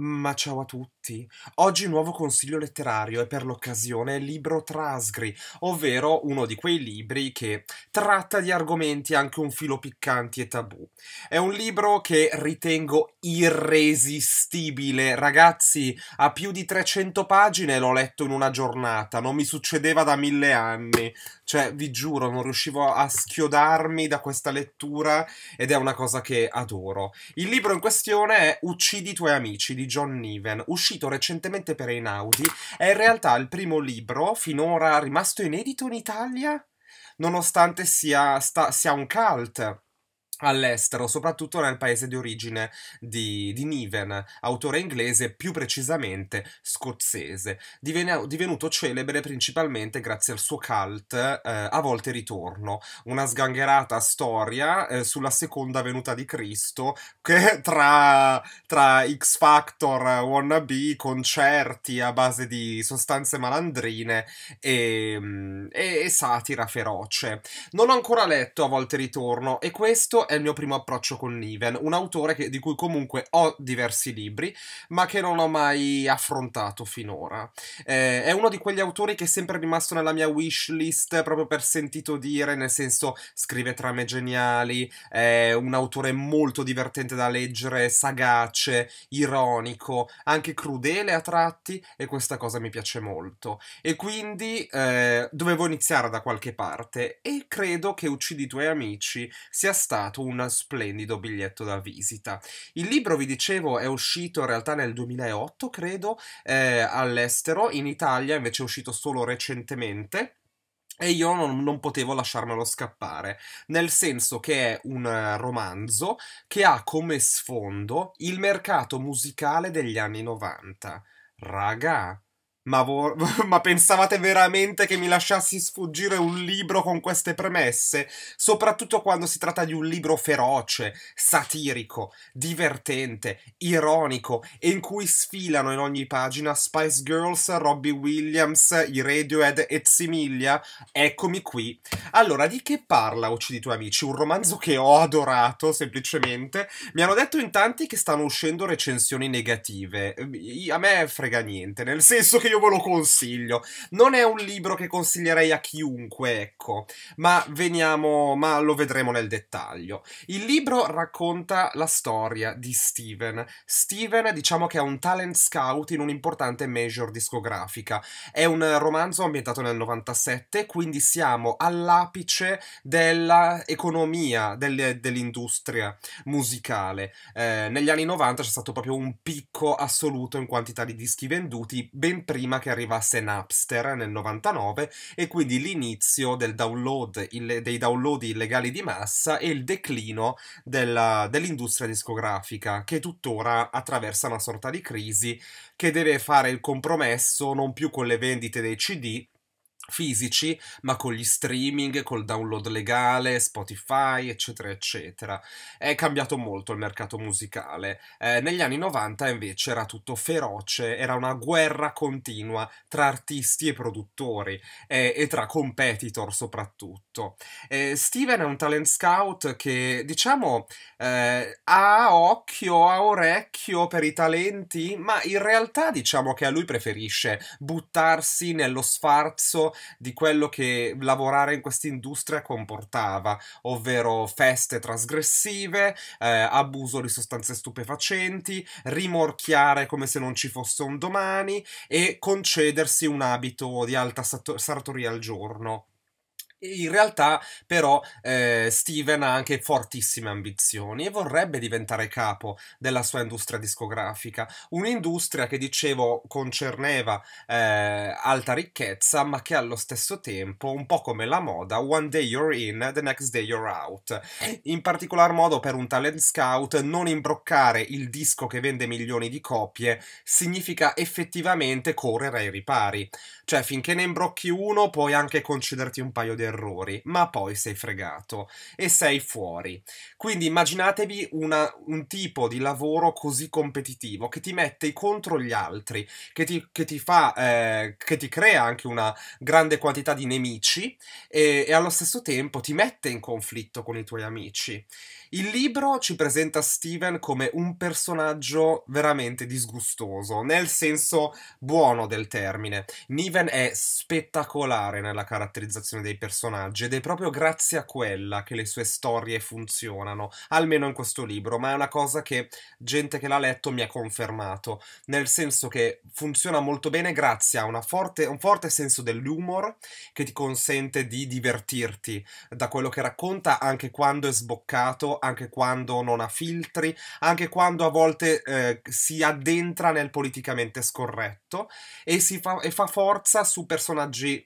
Ma ciao a tutti. Alberti. Oggi nuovo consiglio letterario e per l'occasione il libro Trasgri, ovvero uno di quei libri che tratta di argomenti anche un filo piccanti e tabù. È un libro che ritengo irresistibile, ragazzi, a più di 300 pagine l'ho letto in una giornata, non mi succedeva da mille anni. Cioè, vi giuro, non riuscivo a schiodarmi da questa lettura ed è una cosa che adoro. Il libro in questione è Uccidi i tuoi amici di John Niven, uscito uscito recentemente per Einaudi, è in realtà il primo libro finora rimasto inedito in Italia, nonostante sia, sta, sia un cult all'estero, soprattutto nel paese di origine di, di, Niven, autore inglese, più precisamente scozzese, divene, divenuto celebre principalmente grazie al suo cult eh, A volte ritorno, una sgangherata storia eh, sulla seconda venuta di Cristo che tra, tra X Factor, wannabe, concerti a base di sostanze malandrine e, mm, e, e satira feroce. Non ho ancora letto A volte ritorno e questo è il mio primo approccio con Niven, un autore che, di cui comunque ho diversi libri, ma che non ho mai affrontato finora. Eh, è uno di quegli autori che è sempre rimasto nella mia wish list proprio per sentito dire, nel senso scrive trame geniali, è un autore molto divertente da leggere, sagace, ironico, anche crudele a tratti e questa cosa mi piace molto. E quindi eh, dovevo iniziare da qualche parte e credo che Uccidi i tuoi amici sia stato regalato un splendido biglietto da visita. Il libro, vi dicevo, è uscito in realtà nel 2008, credo, eh, all'estero, in Italia invece è uscito solo recentemente e io non, non, potevo lasciarmelo scappare, nel senso che è un eh, romanzo che ha come sfondo il mercato musicale degli anni 90. Raga, ma, vo- ma, pensavate veramente che mi lasciassi sfuggire un libro con queste premesse? Soprattutto quando si tratta di un libro feroce, satirico, divertente, ironico e in cui sfilano in ogni pagina Spice Girls, Robbie Williams, i Radiohead e Similia. Eccomi qui. Allora, di che parla Uccidi i tuoi amici? Un romanzo che ho adorato, semplicemente. Mi hanno detto in tanti che stanno uscendo recensioni negative. Ehm, a me frega niente, nel senso che io io ve lo consiglio. Non è un libro che consiglierei a chiunque, ecco, ma veniamo, ma lo vedremo nel dettaglio. Il libro racconta la storia di Steven. Steven, diciamo che è un talent scout in un'importante major discografica. È un romanzo ambientato nel 97, quindi siamo all'apice dell'economia, del, dell'industria musicale. Eh, negli anni 90 c'è stato proprio un picco assoluto in quantità di dischi venduti, ben prima prima che arrivasse Napster nel 99 e quindi l'inizio del download, il, dei download illegali di massa e il declino della, dell'industria discografica che tuttora attraversa una sorta di crisi che deve fare il compromesso non più con le vendite dei CD fisici, ma con gli streaming, col download legale, Spotify, eccetera, eccetera. È cambiato molto il mercato musicale. Eh, negli anni 90 invece era tutto feroce, era una guerra continua tra artisti e produttori eh, e tra competitor soprattutto. Eh, Steven è un talent scout che, diciamo, eh, ha occhio, ha orecchio per i talenti, ma in realtà diciamo che a lui preferisce buttarsi nello sfarzo di quello che lavorare in questa industria comportava, ovvero feste trasgressive, eh, abuso di sostanze stupefacenti, rimorchiare come se non ci fosse un domani e concedersi un abito di alta sartoria al giorno. In realtà, però, eh, Steven ha anche fortissime ambizioni e vorrebbe diventare capo della sua industria discografica. Un'industria che, dicevo, concerneva eh, alta ricchezza, ma che allo stesso tempo, un po' come la moda, one day you're in, the next day you're out. In particolar modo, per un talent scout, non imbroccare il disco che vende milioni di copie significa effettivamente correre ai ripari. Cioè, finché ne imbrocchi uno, puoi anche concederti un paio di errori, ma poi sei fregato e sei fuori. Quindi immaginatevi una, un tipo di lavoro così competitivo che ti mette contro gli altri, che ti, che ti fa, eh, che ti crea anche una grande quantità di nemici e, e allo stesso tempo ti mette in conflitto con i tuoi amici. Il libro ci presenta Steven come un personaggio veramente disgustoso, nel senso buono del termine. Niven è spettacolare nella caratterizzazione dei personaggi ed è proprio grazie a quella che le sue storie funzionano, almeno in questo libro, ma è una cosa che gente che l'ha letto mi ha confermato, nel senso che funziona molto bene grazie a forte, un forte senso dell'humor che ti consente di divertirti da quello che racconta anche quando è sboccato anche quando non ha filtri, anche quando a volte eh, si addentra nel politicamente scorretto e, fa, e fa forza su personaggi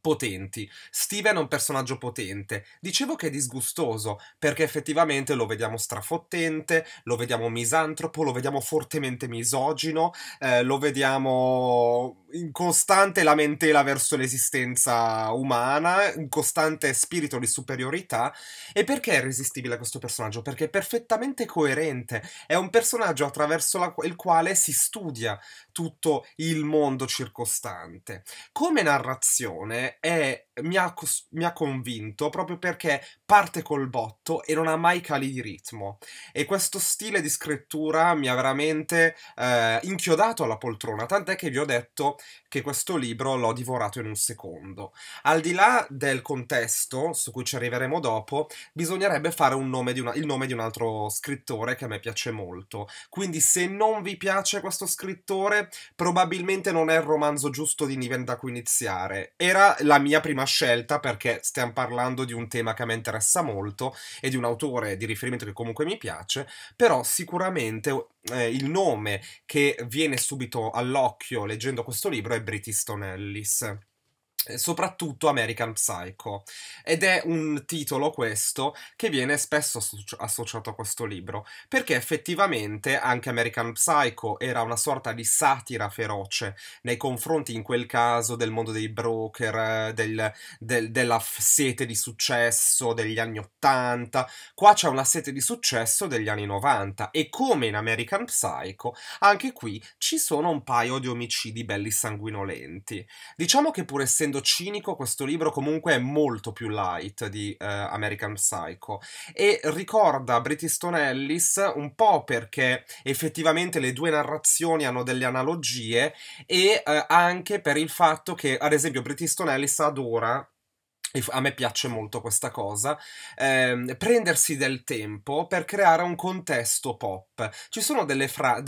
potenti. Steven è un personaggio potente. Dicevo che è disgustoso, perché effettivamente lo vediamo strafottente, lo vediamo misantropo, lo vediamo fortemente misogino, eh, lo vediamo in costante lamentela verso l'esistenza umana, in costante spirito di superiorità. E perché è irresistibile questo personaggio? Perché è perfettamente coerente, è un personaggio attraverso la, il quale si studia tutto il mondo circostante. Come narrazione è mi ha, mi ha, convinto proprio perché parte col botto e non ha mai cali di ritmo. E questo stile di scrittura mi ha veramente eh, inchiodato alla poltrona, tant'è che vi ho detto che questo libro l'ho divorato in un secondo. Al di là del contesto, su cui ci arriveremo dopo, bisognerebbe fare un nome una, il nome di un altro scrittore che a me piace molto. Quindi se non vi piace questo scrittore, probabilmente non è il romanzo giusto di Niven da cui iniziare. Era la mia prima scelta perché stiamo parlando di un tema che a me interessa molto e di un autore di riferimento che comunque mi piace, però sicuramente eh, il nome che viene subito all'occhio leggendo questo libro è British Stone Ellis eh, soprattutto American Psycho. Ed è un titolo questo che viene spesso associ- associato a questo libro, perché effettivamente anche American Psycho era una sorta di satira feroce nei confronti in quel caso del mondo dei broker, eh, del, del, della sete di successo degli anni 80. Qua c'è una sete di successo degli anni 90 e come in American Psycho, anche qui ci sono un paio di omicidi belli sanguinolenti. Diciamo che pur essendo modo cinico, questo libro comunque è molto più light di uh, American Psycho e ricorda British Stone Ellis un po' perché effettivamente le due narrazioni hanno delle analogie e uh, anche per il fatto che, ad esempio, British Stone Ellis adora a me piace molto questa cosa, eh, prendersi del tempo per creare un contesto pop. Ci sono delle frasi,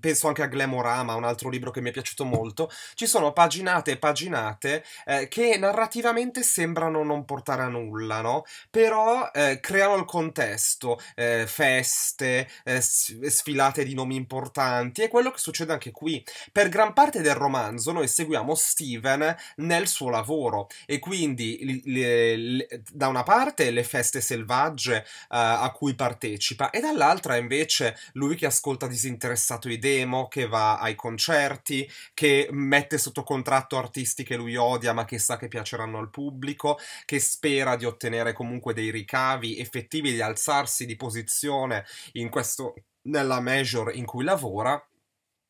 penso anche a Glamorama, un altro libro che mi è piaciuto molto, ci sono paginate e paginate eh, che narrativamente sembrano non portare a nulla, no? Però eh, creano il contesto, eh, feste, eh, sfilate di nomi importanti è quello che succede anche qui. Per gran parte del romanzo noi seguiamo Steven nel suo lavoro e quindi le, le, da una parte le feste selvagge uh, a cui partecipa e dall'altra invece lui che ascolta disinteressato i demo, che va ai concerti, che mette sotto contratto artisti che lui odia ma che sa che piaceranno al pubblico, che spera di ottenere comunque dei ricavi effettivi, di alzarsi di posizione in questo, nella major in cui lavora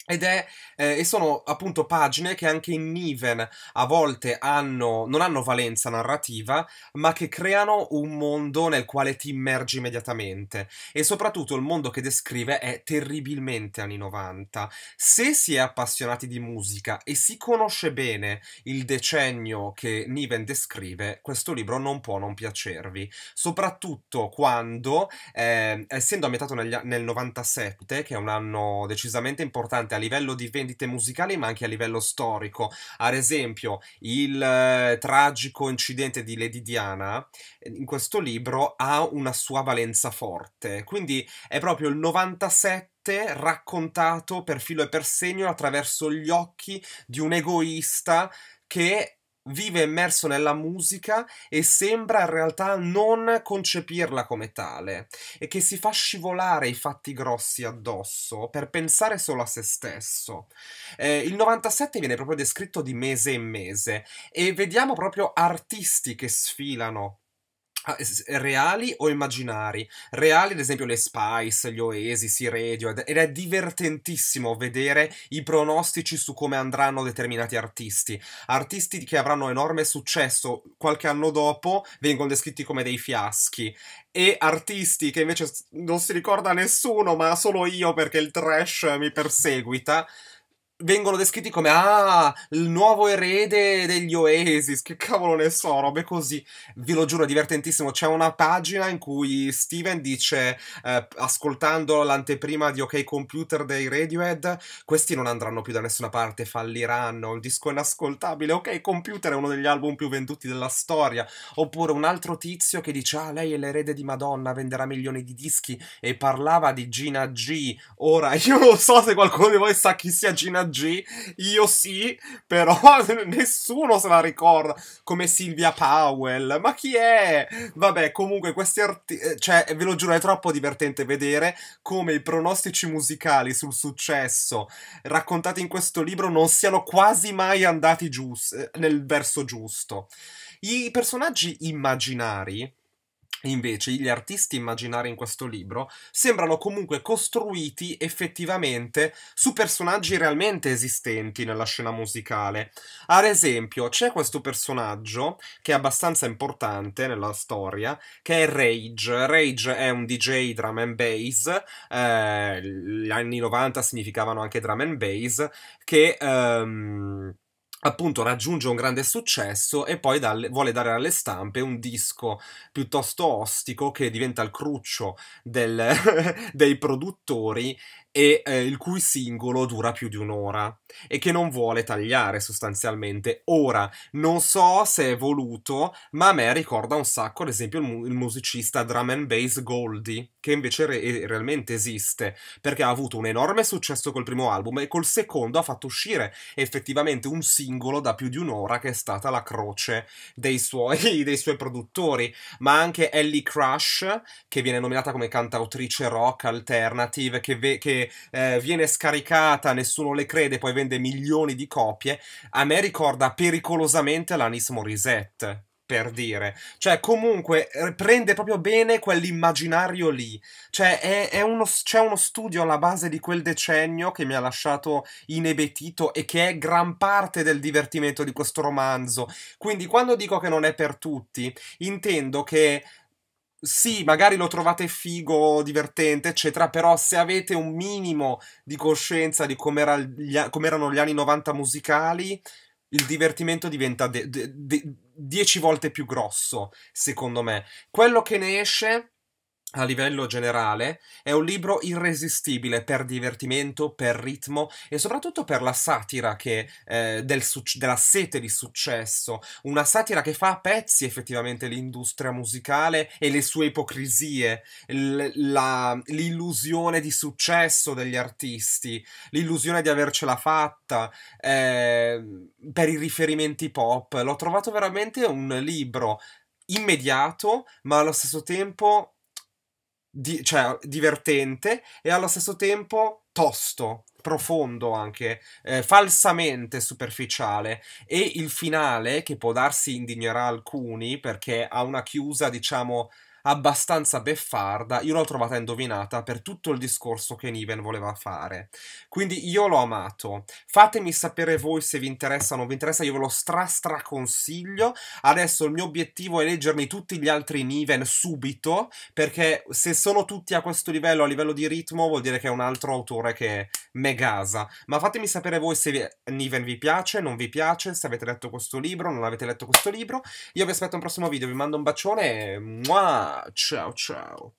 ed è, eh, e sono appunto pagine che anche in Niven a volte hanno, non hanno valenza narrativa, ma che creano un mondo nel quale ti immergi immediatamente. E soprattutto il mondo che descrive è terribilmente anni 90. Se si è appassionati di musica e si conosce bene il decennio che Niven descrive, questo libro non può non piacervi. Soprattutto quando, eh, essendo ambientato negli, nel 97, che è un anno decisamente importante importante a livello di vendite musicali ma anche a livello storico. Ad esempio, il eh, tragico incidente di Lady Diana eh, in questo libro ha una sua valenza forte, quindi è proprio il 97 raccontato per filo e per segno attraverso gli occhi di un egoista che vive immerso nella musica e sembra in realtà non concepirla come tale e che si fa scivolare i fatti grossi addosso per pensare solo a se stesso. Eh, il 97 viene proprio descritto di mese in mese e vediamo proprio artisti che sfilano Ah, reali o immaginari reali ad esempio le Spice gli Oasis i Radio ed è divertentissimo vedere i pronostici su come andranno determinati artisti artisti che avranno enorme successo qualche anno dopo vengono descritti come dei fiaschi e artisti che invece non si ricorda nessuno ma solo io perché il trash mi perseguita vengono descritti come ah, il nuovo erede degli Oasis, che cavolo ne so, robe così. Vi lo giuro, è divertentissimo. C'è una pagina in cui Steven dice, eh, ascoltando l'anteprima di OK Computer dei Radiohead, questi non andranno più da nessuna parte, falliranno, il disco è inascoltabile, OK Computer è uno degli album più venduti della storia. Oppure un altro tizio che dice, ah, lei è l'erede di Madonna, venderà milioni di dischi, e parlava di Gina G. Ora, io non so se qualcuno di voi sa chi sia Gina G oggi, io sì, però nessuno se la ricorda, come Silvia Powell, ma chi è? Vabbè, comunque questi artisti, eh, cioè eh, ve lo giuro è troppo divertente vedere come i pronostici musicali sul successo raccontati in questo libro non siano quasi mai andati giusti eh, nel verso giusto. I personaggi immaginari Invece, gli artisti immaginari in questo libro sembrano comunque costruiti effettivamente su personaggi realmente esistenti nella scena musicale. Ad esempio, c'è questo personaggio che è abbastanza importante nella storia, che è Rage. Rage è un DJ drum and bass, eh, gli anni 90 significavano anche drum and bass, che... Ehm, appunto raggiunge un grande successo e poi dal, vuole dare alle stampe un disco piuttosto ostico che diventa il cruccio del, dei produttori e eh, il cui singolo dura più di un'ora e che non vuole tagliare sostanzialmente. Ora, non so se è voluto, ma a me ricorda un sacco, ad esempio, il, mu- il musicista drum and bass Goldie, che invece re- eh, realmente esiste, perché ha avuto un enorme successo col primo album e col secondo ha fatto uscire effettivamente un singolo da più di un'ora che è stata la croce dei suoi, dei suoi produttori, ma anche Ellie Crush, che viene nominata come cantautrice rock alternative, che, ve- che che eh, viene scaricata, nessuno le crede, poi vende milioni di copie, a me ricorda pericolosamente l'anismo reset. per dire. Cioè, comunque, prende proprio bene quell'immaginario lì. Cioè, è, è uno, c'è uno studio alla base di quel decennio che mi ha lasciato inebetito e che è gran parte del divertimento di questo romanzo. Quindi, quando dico che non è per tutti, intendo che sì, magari lo trovate figo, divertente, eccetera, però se avete un minimo di coscienza di come erano gli anni 90 musicali, il divertimento diventa 10 volte più grosso, secondo me. Quello che ne esce a livello generale, è un libro irresistibile per divertimento, per ritmo e soprattutto per la satira che, eh, del suc- della sete di successo. Una satira che fa a pezzi effettivamente l'industria musicale e le sue ipocrisie, l- la- l'illusione di successo degli artisti, l'illusione di avercela fatta eh, per i riferimenti pop. L'ho trovato veramente un libro immediato, ma allo stesso tempo di, cioè, divertente e allo stesso tempo tosto, profondo anche, eh, falsamente superficiale e il finale che può darsi indignerà alcuni perché ha una chiusa diciamo abbastanza beffarda, io l'ho trovata indovinata per tutto il discorso che Niven voleva fare. Quindi io l'ho amato. Fatemi sapere voi se vi interessa o non vi interessa, io ve lo stra stra consiglio. Adesso il mio obiettivo è leggermi tutti gli altri Niven subito, perché se sono tutti a questo livello, a livello di ritmo, vuol dire che è un altro autore che megasa. Ma fatemi sapere voi se Niven vi piace, non vi piace, se avete letto questo libro, non avete letto questo libro. Io vi aspetto un prossimo video, vi mando un bacione e... Mua! ciao ciao.